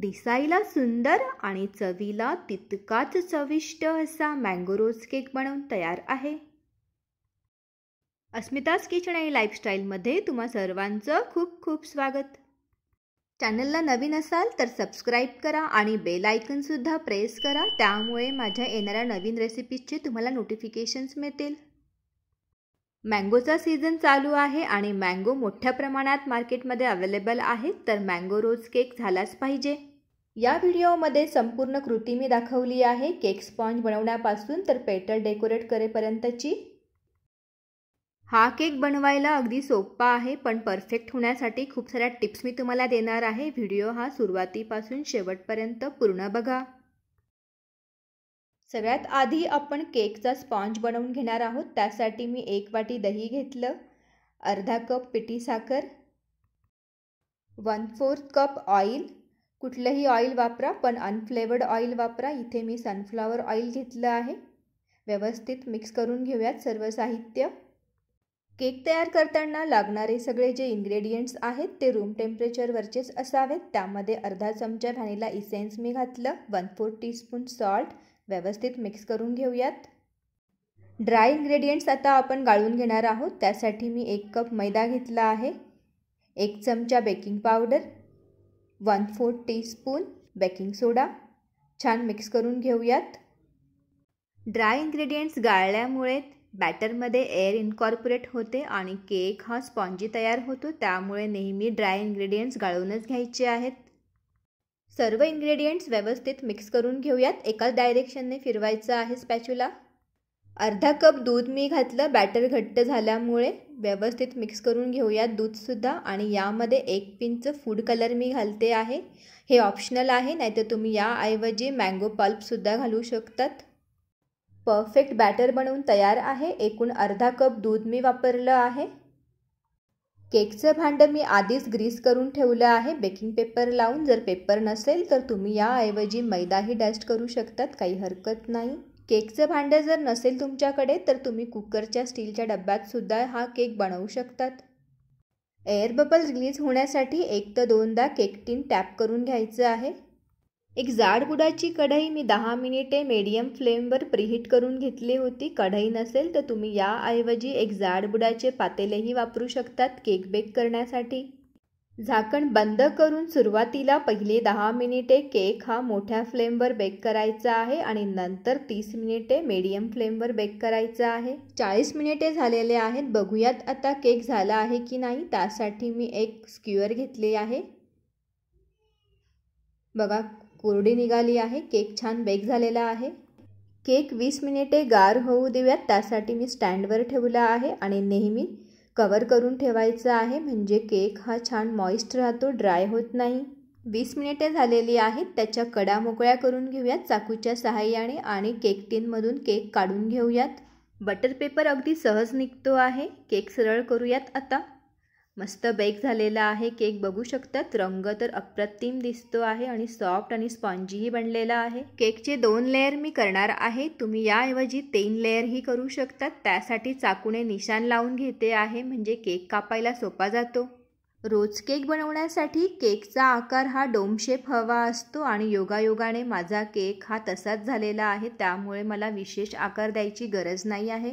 दिसायला सुंदर आणि चवीला तितकाच चविष्ट असा मँगो रोज केक बनवून तयार आहे अस्मिताज किचन आणि लाईफस्टाईलमध्ये तुम्हा सर्वांचं खूप खूप स्वागत चॅनलला नवीन असाल तर सबस्क्राईब करा आणि बेल आयकनसुद्धा प्रेस करा त्यामुळे माझ्या येणाऱ्या नवीन रेसिपीजचे तुम्हाला नोटिफिकेशन्स मिळतील मँगोचा सीझन चालू आहे आणि मँगो मोठ्या प्रमाणात मार्केटमध्ये अवेलेबल आहेत तर मँगो रोज केक झालाच पाहिजे या व्हिडिओमध्ये संपूर्ण कृती मी दाखवली आहे केक स्पॉन्ज बनवण्यापासून तर पेटर डेकोरेट करेपर्यंतची हा केक बनवायला अगदी सोपा आहे पण परफेक्ट होण्यासाठी खूप साऱ्या टिप्स मी तुम्हाला देणार आहे व्हिडिओ हा सुरुवातीपासून शेवटपर्यंत पूर्ण बघा सगळ्यात आधी आपण केकचा स्पॉन्ज बनवून घेणार आहोत त्यासाठी मी एक वाटी दही घेतलं अर्धा कप पिठी साखर वन फोर्थ कप ऑइल कुठलंही ऑईल वापरा पण अनफ्लेवर्ड ऑइल वापरा इथे मी सनफ्लावर ऑइल घेतलं आहे व्यवस्थित मिक्स करून घेऊयात सर्व साहित्य केक तयार करताना लागणारे सगळे जे इन्ग्रेडियंट्स आहेत ते रूम टेम्परेचरवरचेच असावेत त्यामध्ये अर्धा चमचा व्हॅनिला इसेन्स मी घातलं वन टी स्पून सॉल्ट व्यवस्थित मिक्स करून घेऊयात ड्राय इन्ग्रेडियंट्स आता आपण गाळून घेणार आहोत त्यासाठी मी एक कप मैदा घेतला आहे एक चमचा baking powder one fourth teaspoon baking soda छान मिक्स करून घेऊयात ड्राय इन्ग्रेडियंट्स गाळल्यामुळे बॅटरमध्ये एअर इनकॉर्पोरेट होते आणि केक हा स्पॉन्जी तयार होतो त्यामुळे नेहमी ड्राय इन्ग्रेडियंट्स गाळूनच घ्यायचे आहेत सर्व इंग्रेडियंट्स व्यवस्थित मिक्स करून घेऊयात एकाच डायरेक्शनने फिरवायचं आहे स्पॅच्युला अर्धा कप दूध मी घातलं बॅटर घट्ट झाल्यामुळे व्यवस्थित मिक्स करून घेऊयात दूधसुद्धा आणि यामध्ये एक पिंच फूड कलर मी घालते आहे हे ऑप्शनल आहे नाहीतर तुम्ही याऐवजी मँगो पल्पसुद्धा घालू शकतात परफेक्ट बॅटर बनवून तयार आहे एकूण अर्धा कप दूध मी वापरलं आहे केकचं भांडं मी आधीच ग्रीस करून ठेवलं आहे बेकिंग पेपर लावून जर पेपर नसेल तर तुम्ही याऐवजी मैदाही डस्ट करू शकतात काही हरकत नाही केकचं भांडं जर नसेल तुमच्याकडे तर तुम्ही कुकरच्या स्टीलच्या डब्यातसुद्धा हा केक बनवू शकतात एअर बबल्स रिलीज होण्यासाठी एक तर दोनदा केक टीन टॅप करून घ्यायचं आहे एक जाडबुडाची कढई मी दहा मिनिटे मीडियम फ्लेमवर प्रिहीट करून घेतली होती कढई नसेल तर तुम्ही याऐवजी एक जाडबुडाचे पातेलेही वापरू शकतात केक बेक करण्यासाठी झाकण बंद करून सुरुवातीला पहिले दहा मिनिटे केक हा मोठ्या फ्लेमवर बेक करायचा आहे आणि नंतर तीस मिनिटे मीडियम फ्लेमवर बेक करायचा आहे चाळीस मिनिटे झालेले आहेत बघूयात आता केक झाला आहे की नाही त्यासाठी मी एक स्क्युअर घेतली आहे बघा कोरडी निघाली आहे केक छान बेक झालेला आहे केक वीस मिनिटे गार होऊ देऊयात त्यासाठी मी स्टँडवर ठेवला आहे आणि नेहमी कवर करून ठेवायचं आहे म्हणजे केक हा छान मॉइस्ट राहतो ड्राय होत नाही वीस मिनिटे झालेली आहेत त्याच्या कडा मोकळ्या करून घेऊयात चाकूच्या सहाय्याने आणि केक टीनमधून केक काढून घेऊयात बटर पेपर अगदी सहज निघतो आहे केक सरळ करूयात आता मस्त बेक झालेला आहे केक बघू शकतात रंग तर अप्रतिम दिसतो आहे आणि सॉफ्ट आणि स्पॉन्जीही बनलेला आहे केकचे दोन लेअर मी करणार आहे तुम्ही याऐवजी तीन लेअरही करू शकतात त्यासाठी चाकूने निशान लावून घेते आहे म्हणजे केक कापायला सोपा जातो रोज केक बनवण्यासाठी केकचा आकार हा डोम शेप हवा असतो आणि योगायोगाने माझा केक हा तसाच झालेला आहे त्यामुळे मला विशेष आकार द्यायची गरज नाही आहे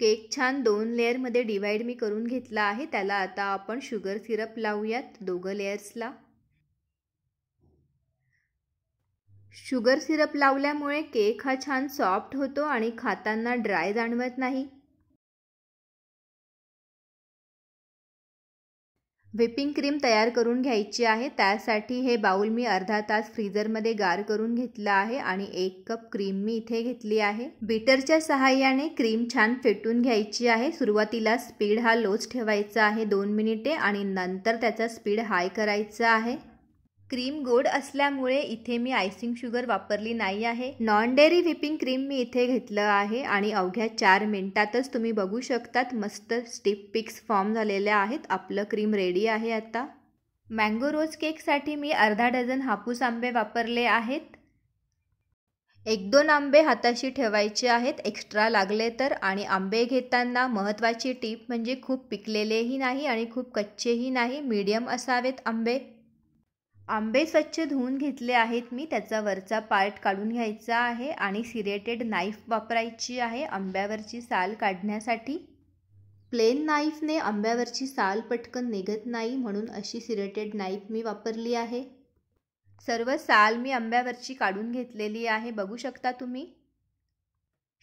केक छान दोन लेअरमध्ये डिवाइड मी करून घेतला आहे त्याला आता आपण शुगर सिरप लावूयात दोघं लेअर्सला शुगर सिरप लावल्यामुळे केक हा छान सॉफ्ट होतो आणि खाताना ड्राय जाणवत नाही व्हिपिंग क्रीम तयार करून घ्यायची आहे त्यासाठी हे बाऊल मी अर्धा तास फ्रीजरमध्ये गार करून घेतला आहे आणि एक कप क्रीम मी इथे घेतली आहे बीटरच्या सहाय्याने क्रीम छान फेटून घ्यायची आहे सुरुवातीला स्पीड हा लोच ठेवायचा आहे दोन मिनिटे आणि नंतर त्याचा स्पीड हाय करायचा आहे क्रीम गोड असल्यामुळे इथे मी आयसिंग शुगर वापरली नाही आहे नॉन डेअरी व्हिपिंग क्रीम मी इथे घेतलं आहे आणि अवघ्या चार मिनिटातच तुम्ही बघू शकतात मस्त स्टिप पिक्स फॉर्म झालेल्या आहेत आपलं क्रीम रेडी आहे आता मँगो रोज केकसाठी मी अर्धा डझन हापूस आंबे वापरले आहेत एक दोन आंबे हाताशी ठेवायचे आहेत एक्स्ट्रा लागले तर आणि आंबे घेताना महत्त्वाची टीप म्हणजे खूप पिकलेलेही नाही आणि खूप कच्चेही नाही मीडियम असावेत आंबे आंबे स्वच्छ धुवून घेतले आहेत मी त्याचा वरचा पार्ट काढून घ्यायचा आहे आणि सिरेटेड नाईफ वापरायची आहे आंब्यावरची साल काढण्यासाठी प्लेन नाईफने आंब्यावरची साल पटकन निघत नाही म्हणून अशी सिरेटेड नाईफ मी वापरली आहे सर्व साल मी आंब्यावरची काढून घेतलेली आहे बघू शकता तुम्ही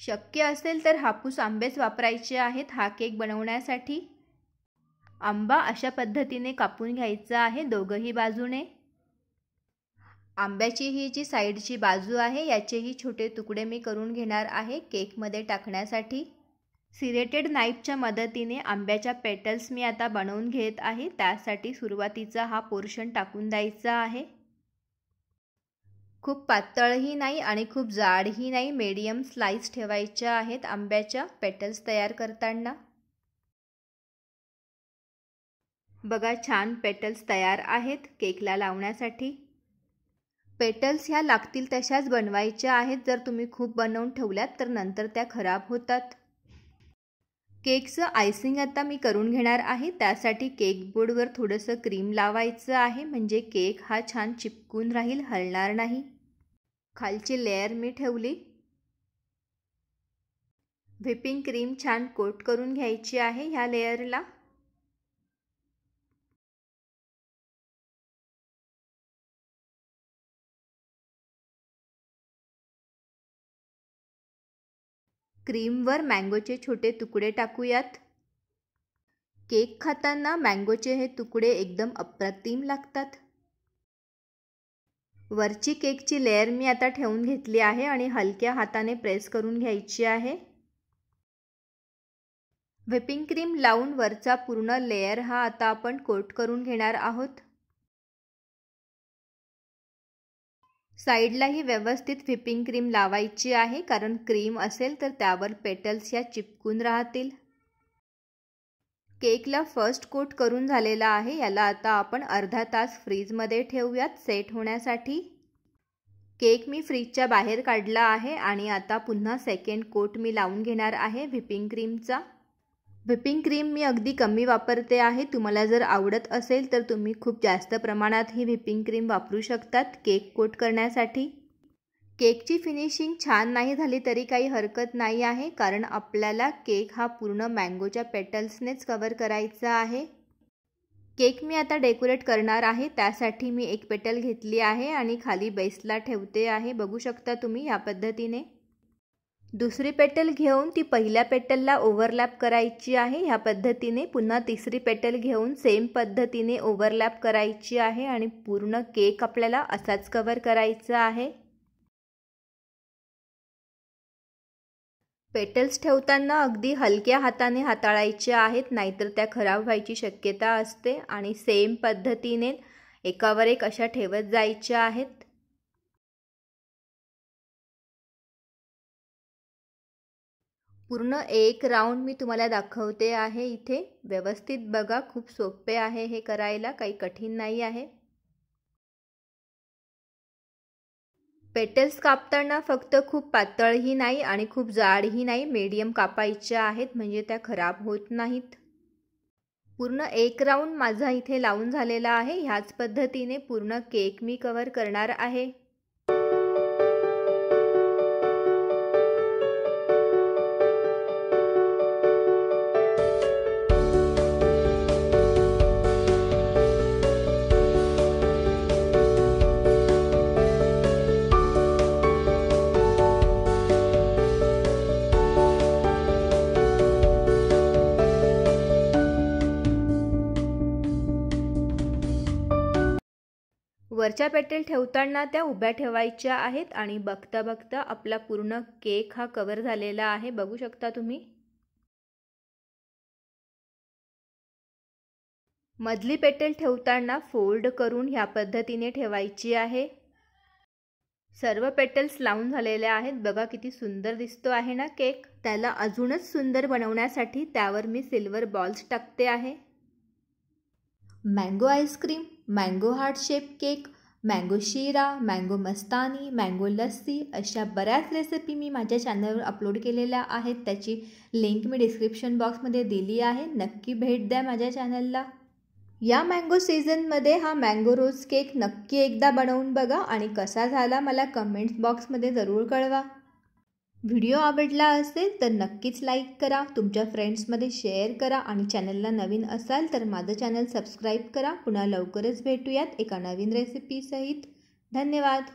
शक्य असेल तर हापूस आंबेच वापरायचे आहेत हा केक बनवण्यासाठी आंबा अशा पद्धतीने कापून घ्यायचा आहे दोघंही बाजूने आंब्याची ही जी साईडची बाजू आहे याचेही छोटे तुकडे मी करून घेणार आहे केकमध्ये टाकण्यासाठी सिरेटेड नाईफच्या मदतीने आंब्याच्या पेटल्स मी आता बनवून घेत आहे त्यासाठी सुरुवातीचा हा पोर्शन टाकून द्यायचा आहे खूप पातळही नाही आणि खूप जाडही नाही मीडियम स्लाइस ठेवायच्या आहेत आंब्याच्या पेटल्स तयार करताना बघा छान पेटल्स तयार आहेत केकला लावण्यासाठी पेटल्स ह्या लागतील तशाच बनवायच्या आहेत जर तुम्ही खूप बनवून ठेवल्यात तर नंतर त्या खराब होतात केकचं आयसिंग आता मी करून घेणार आहे त्यासाठी केक बोर्डवर थोडंसं क्रीम लावायचं आहे म्हणजे केक हा छान चिपकून राहील हलणार नाही खालची लेअर मी ठेवली व्हिपिंग क्रीम छान कोट करून घ्यायची आहे ह्या लेअरला क्रीमवर मँगोचे छोटे तुकडे टाकूयात केक खाताना मँगोचे हे तुकडे एकदम अप्रतिम लागतात वरची केकची लेअर मी आता ठेवून घेतली आहे आणि हलक्या हाताने प्रेस करून घ्यायची आहे व्हिपिंग क्रीम लावून वरचा पूर्ण लेअर हा आता आपण कोट करून घेणार आहोत साईडलाही व्यवस्थित व्हिपिंग क्रीम लावायची आहे कारण क्रीम असेल तर त्यावर पेटल्स या चिपकून राहतील केकला फर्स्ट कोट करून झालेला आहे याला आता आपण अर्धा तास फ्रीजमध्ये ठेवूयात सेट होण्यासाठी केक मी फ्रीजच्या बाहेर काढला आहे आणि आता पुन्हा सेकंड कोट मी लावून घेणार आहे व्हिपिंग क्रीमचा व्हिपिंग क्रीम मी अगदी कमी वापरते आहे तुम्हाला जर आवडत असेल तर तुम्ही खूप जास्त प्रमाणात ही व्हिपिंग क्रीम वापरू शकतात केक कोट करण्यासाठी केकची फिनिशिंग छान नाही झाली तरी काही हरकत नाही आहे कारण आपल्याला केक हा पूर्ण मँगोच्या पेटल्सनेच कवर करायचा आहे केक मी आता डेकोरेट करणार आहे त्यासाठी मी एक पेटल घेतली आहे आणि खाली बेसला ठेवते आहे बघू शकता तुम्ही या पद्धतीने दुसरी पेटल घेऊन ती पहिल्या पेटलला ओव्हरलॅप करायची आहे ह्या पद्धतीने पुन्हा तिसरी पेटल घेऊन सेम पद्धतीने ओव्हरलॅप करायची आहे आणि पूर्ण केक आपल्याला असाच कवर करायचा आहे पेटल्स ठेवताना अगदी हलक्या हाताने हाताळायच्या आहेत नाहीतर त्या खराब व्हायची शक्यता असते आणि सेम पद्धतीने एकावर एक अशा ठेवत जायच्या आहेत पूर्ण एक राऊंड मी तुम्हाला दाखवते आहे इथे व्यवस्थित बघा खूप सोपे आहे हे करायला काही कठीण नाही आहे पेटल्स कापताना फक्त खूप पातळही नाही आणि खूप जाडही नाही मीडियम कापायच्या आहेत म्हणजे त्या खराब होत नाहीत पूर्ण एक राऊंड माझा इथे लावून झालेला आहे ह्याच पद्धतीने पूर्ण केक मी कवर करणार आहे वरच्या पेटेल ठेवताना त्या उभ्या ठेवायच्या आहेत आणि बघता बघता आपला पूर्ण केक हा कवर झालेला आहे बघू शकता तुम्ही मधली पेटेल ठेवताना फोल्ड करून ह्या पद्धतीने ठेवायची आहे सर्व पेटल्स लावून झालेल्या आहेत बघा किती सुंदर दिसतो आहे ना केक त्याला अजूनच सुंदर बनवण्यासाठी त्यावर मी सिल्वर बॉल्स टाकते आहे mango ice cream mango heart shape cake mango शिरा मँगो मस्तानी मँगो लस्सी अशा बऱ्याच रेसिपी मी माझ्या चॅनलवर अपलोड केलेल्या आहेत त्याची लिंक मी डिस्क्रिप्शन बॉक्समध्ये दिली आहे नक्की भेट द्या माझ्या चॅनलला या मँगो सीझनमध्ये हा मँगो रोज केक नक्की एकदा बनवून बघा आणि कसा झाला मला कमेंट्स बॉक्समध्ये जरूर कळवा व्हिडिओ आवडला असेल तर नक्कीच लाईक करा तुमच्या फ्रेंड्समध्ये शेअर करा आणि चॅनलला नवीन असाल तर माझं चॅनल सबस्क्राईब करा पुन्हा लवकरच भेटूयात एका नवीन रेसिपीसहित धन्यवाद